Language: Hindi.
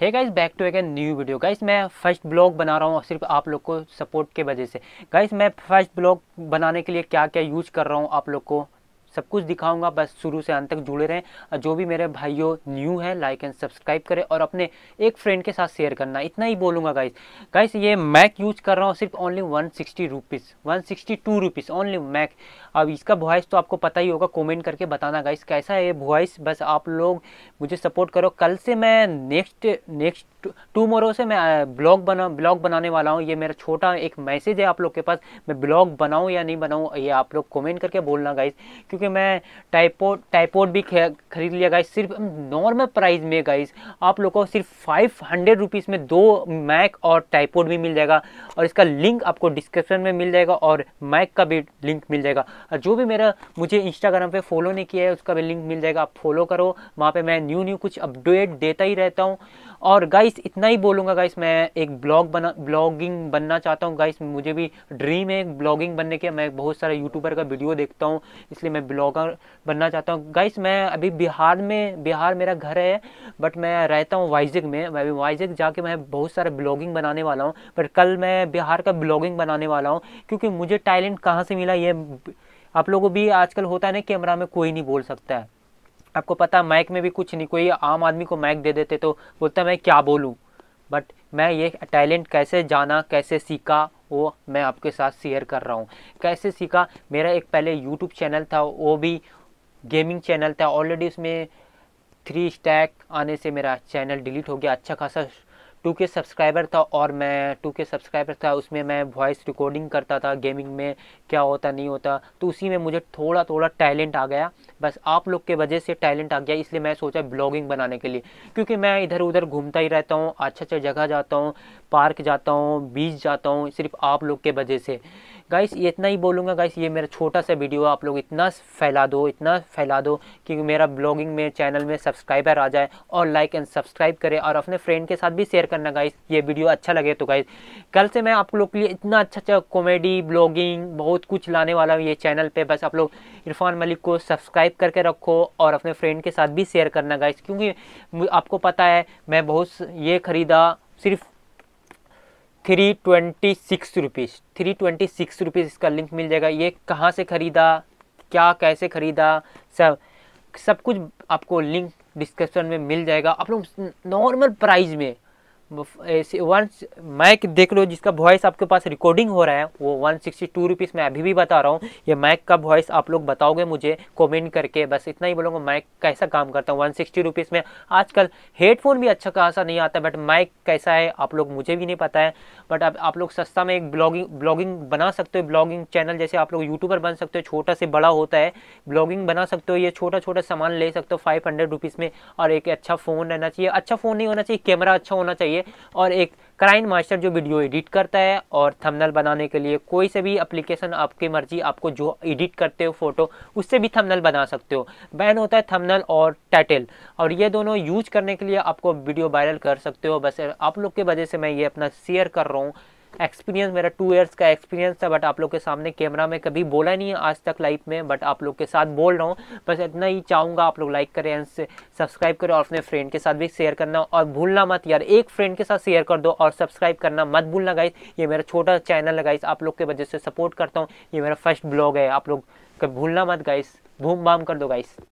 है guys back to again new video guys मैं फर्स्ट ब्लॉग बना रहा हूँ सिर्फ आप लोग को सपोर्ट के वजह से गाइस मैं फर्स्ट ब्लॉग बनाने के लिए क्या क्या यूज़ कर रहा हूँ आप लोग को सब कुछ दिखाऊंगा बस शुरू से अंत तक जुड़े रहें जो भी मेरे भाइयों न्यू है लाइक एंड सब्सक्राइब करें और अपने एक फ्रेंड के साथ शेयर करना इतना ही बोलूंगा गाइस गाइस ये मैक यूज कर रहा हूँ सिर्फ only one sixty rupees one sixty two rupees only mac अब इसका वॉइस तो आपको पता ही होगा कॉमेंट करके बताना गाइस कैसा है ये वॉइस बस आप लोग मुझे सपोर्ट करो कल से मैं नेक्स्ट नेक्स्ट टूमोरो से मैं ब्लॉग बना ब्लॉग बनाने वाला हूँ ये मेरा छोटा एक मैसेज है आप लोग के पास मैं ब्लॉग बनाऊँ या नहीं बनाऊँ ये आप लोग कमेंट करके बोलना गाइस क्योंकि क्योंकि मैं टाइपोड टाइपोड भी खरीद लिया गाइस सिर्फ नॉर्मल प्राइस में गाइस आप लोगों को सिर्फ फाइव हंड्रेड रुपीज़ में दो मैक और टाइपोड भी मिल जाएगा और इसका लिंक आपको डिस्क्रिप्शन में मिल जाएगा और मैक का भी लिंक मिल जाएगा और जो भी मेरा मुझे इंस्टाग्राम पर फॉलो नहीं किया है उसका भी लिंक मिल जाएगा आप फॉलो करो वहाँ पर मैं न्यू न्यू कुछ अपडेट देता ही रहता हूँ और गाइस इतना ही बोलूँगा गाइस मैं एक ब्लॉग बना ब्लॉगिंग बनना चाहता हूँ गाइस मुझे भी ड्रीम है ब्लॉगिंग बनने के मैं बहुत सारे यूट्यूबर का वीडियो देखता हूँ इसलिए मैं ब्लॉगर बनना चाहता हूँ गाइस मैं अभी बिहार में बिहार मेरा घर है बट मैं रहता हूँ वाइजिक में मैं अभी वाइजिक जाके मैं बहुत सारा ब्लॉगिंग बनाने वाला हूँ बट कल मैं बिहार का ब्लॉगिंग बनाने वाला हूँ क्योंकि मुझे टैलेंट कहाँ से मिला ये आप लोगों को भी आजकल होता है ना कैमरा में कोई नहीं बोल सकता है आपको पता माइक में भी कुछ नहीं कोई आम आदमी को माइक दे देते तो बोलता मैं क्या बोलूँ बट मैं ये टैलेंट कैसे जाना कैसे सीखा वो मैं आपके साथ शेयर कर रहा हूँ कैसे सीखा मेरा एक पहले यूट्यूब चैनल था वो भी गेमिंग चैनल था ऑलरेडी उसमें थ्री स्टैक आने से मेरा चैनल डिलीट हो गया अच्छा खासा टू के सब्सक्राइबर था और मैं टू के सब्सक्राइबर था उसमें मैं वॉइस रिकॉर्डिंग करता था गेमिंग में क्या होता नहीं होता तो उसी में मुझे थोड़ा थोड़ा टैलेंट आ गया बस आप लोग के वजह से टैलेंट आ गया इसलिए मैं सोचा ब्लॉगिंग बनाने के लिए क्योंकि मैं इधर उधर घूमता ही रहता हूँ अच्छा अच्छा जगह जाता हूँ पार्क जाता हूँ बीच जाता हूँ सिर्फ आप लोग के वजह से गाइस ये इतना ही बोलूँगा गाइस ये मेरा छोटा सा वीडियो आप लोग इतना फैला दो इतना फैला दो कि मेरा ब्लॉगिंग में चैनल में सब्सक्राइबर आ जाए और लाइक एंड सब्सक्राइब करें और अपने फ्रेंड के साथ भी शेयर करना गाइस ये वीडियो अच्छा लगे तो गाइस कल से मैं आप लोग के लिए इतना अच्छा अच्छा कॉमेडी ब्लॉगिंग बहुत कुछ लाने वाला हूँ ये चैनल पर बस आप लोग इरफान मलिक को सब्सक्राइब करके रखो और अपने फ्रेंड के साथ भी शेयर करना गाइस क्योंकि आपको पता है मैं बहुत ये ख़रीदा सिर्फ three twenty six rupees three twenty six rupees इसका लिंक मिल जाएगा ये कहाँ से ख़रीदा क्या कैसे ख़रीदा सब सब कुछ आपको लिंक डिस्क्रिप्शन में मिल जाएगा आप लोग नॉर्मल प्राइस में वन मैक देख लो जिसका वॉइस आपके पास रिकॉर्डिंग हो रहा है वो वन सिक्सटी टू रुपीज़ मैं अभी भी बता रहा हूँ ये मैक का वॉइस आप लोग बताओगे मुझे कमेंट करके बस इतना ही बोलूँगा मैक कैसा काम करता है वन सिक्सटी रुपीज़ में आजकल हेडफोन भी अच्छा खासा नहीं आता बट मैक कैसा है आप लोग मुझे भी नहीं पता है बट आप, आप लोग सस्ता में एक ब्लॉगिंग ब्लॉगिंग बना सकते हो ब्लॉगिंग चैनल जैसे आप लोग यूट्यूबर बन सकते हो छोटा से बड़ा होता है ब्लॉगिंग बना सकते हो ये छोटा छोटा सामान ले सकते हो फाइव हंड्रेड रुपीज़ में और एक अच्छा फ़ोन रहना चाहिए अच्छा फ़ोन नहीं होना चाहिए कैमरा अच्छा होना चाहिए लिए और एक क्राइन मास्टर जो वीडियो एडिट करता है और थंबनेल बनाने के लिए कोई से भी एप्लीकेशन आपकी मर्जी आपको जो एडिट करते हो फोटो उससे भी थंबनेल बना सकते हो बैन होता है थंबनेल और टाइटल और ये दोनों यूज करने के लिए आपको वीडियो वायरल कर सकते हो बस आप लोग के वजह से मैं ये अपना शेयर कर रहा हूँ एक्सपीरियंस मेरा टू ईयर्स का एक्सपीरियंस था बट आप लोग के सामने कैमरा में कभी बोला नहीं है आज तक लाइफ में बट आप लोग के साथ बोल रहा हूँ बस इतना ही चाहूँगा आप लोग लाइक करें एंड सब्सक्राइब करें और अपने फ्रेंड के साथ भी शेयर करना और भूलना मत यार एक फ्रेंड के साथ शेयर कर दो और सब्सक्राइब करना मत भूलना गाइस ये मेरा छोटा चैनल है गाइस आप लोग के वजह से सपोर्ट करता हूँ ये मेरा फर्स्ट ब्लॉग है आप लोग कभी भूलना मत गाइस भूम बाम कर दो गाइस